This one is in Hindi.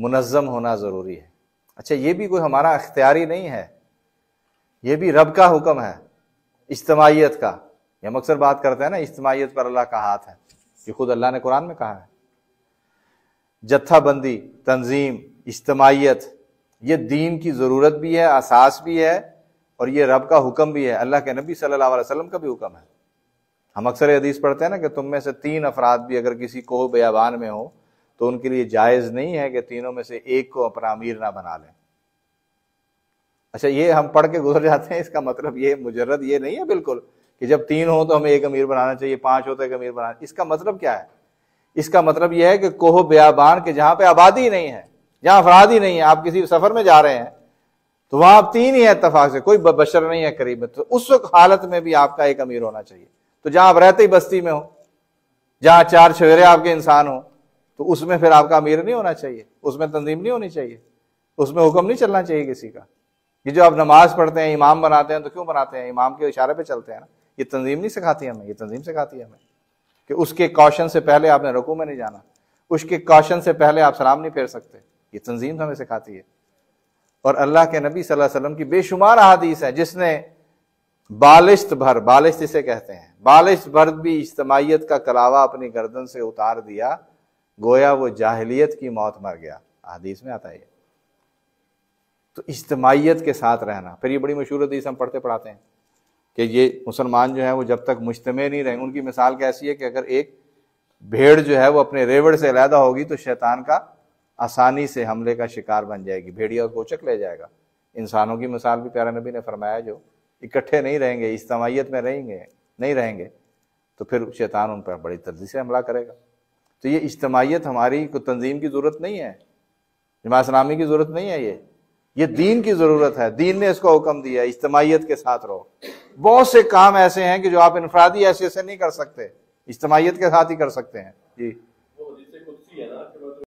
मुनज़म होना ज़रूरी है अच्छा ये भी कोई हमारा अख्तियारी नहीं है ये भी रब का हुक्म है इज्तमाहीत का ये हम अक्सर बात करते हैं ना इज्तमाहीत पर अल्लाह का हाथ है ये खुद अल्लाह ने कुरान में कहा है जत्थाबंदी तंजीम इज्तमाहीत ये दीन की ज़रूरत भी है असास भी है और ये रब का हुक्म भी है अल्लाह के नबी सल्लल्लाहु अलैहि वसल्लम का भी हुक्म है हम अक्सर हदीस पढ़ते हैं ना कि तुम में से तीन अफराद भी अगर किसी कोह बयाबान में हो तो उनके लिए जायज़ नहीं है कि तीनों में से एक को अपना अमीर ना बना लें अच्छा ये हम पढ़ के गुजर जाते हैं इसका मतलब ये मुजरद ये नहीं है बिल्कुल कि जब तीन हो तो हमें एक अमीर बनाना चाहिए पांच हो तो एक अमीर बनाना इसका मतलब क्या है इसका मतलब यह है कि कोह ब्याबान के जहां पे आबादी नहीं है जहां अफराद ही नहीं है आप किसी सफ़र में जा रहे हैं तो वहां आप तीन ही है इतफाक से कोई बशर नहीं है करीब तो उस हालत में भी आपका एक अमीर होना चाहिए तो जहां आप रहते ही बस्ती में हो जहां चार छवेरे आपके इंसान हो तो उसमें फिर आपका अमीर नहीं होना चाहिए उसमें तंजीम नहीं होनी चाहिए उसमें हुक्म नहीं चलना चाहिए किसी का ये जो आप नमाज पढ़ते हैं इमाम बनाते हैं तो क्यों बनाते हैं इमाम के इशारे पे चलते हैं ना ये तंजीम नहीं सिखाती हमें ये तंजीम सिखाती है हमें कि उसके कौशन से पहले आपने रुकू में नहीं जाना उसके कौशन से पहले आप सलाम नहीं फेर सकते ये तंजीम हमें सिखाती है और अल्लाह के नबी सल्लल्लाहु अलैहि वसल्लम की बेशुमार अहादीस है जिसने बालिश्त भर बालिश्त इसे कहते हैं बालिश्त भर भी इज्तमाहीत का कलावा अपनी गर्दन से उतार दिया गोया वो जाहलीत की मौत मर गया हदीस में आता है तो इज्तमाहीत के साथ रहना फिर ये बड़ी मशहूर हदीस हम पढ़ते पढ़ाते हैं कि ये मुसलमान जो है वो जब तक मुश्तम नहीं रहेंगे उनकी मिसाल कैसी है कि अगर एक भेड़ जो है वो अपने रेवड़ से अलहदा होगी तो शैतान का आसानी से हमले का शिकार बन जाएगी भेड़िया को चक ले जाएगा इंसानों की मिसाल भी प्यारा नबी ने फरमाया जो इकट्ठे नहीं रहेंगे इज्तमाहीत में रहेंगे नहीं रहेंगे तो फिर शैतान उन पर बड़ी तर्जी से हमला करेगा तो ये इज्तमाहीत हमारी को तंजीम की ज़रूरत नहीं है जमात सलामी की ज़रूरत नहीं है ये ये दीन की ज़रूरत है दीन ने इसको हुक्म दिया इज्तमाहीत के साथ रहो बहुत से काम ऐसे हैं कि जो आप इनफरादी ऐसे से नहीं कर सकते इज्तमाहीत के साथ ही कर सकते हैं जी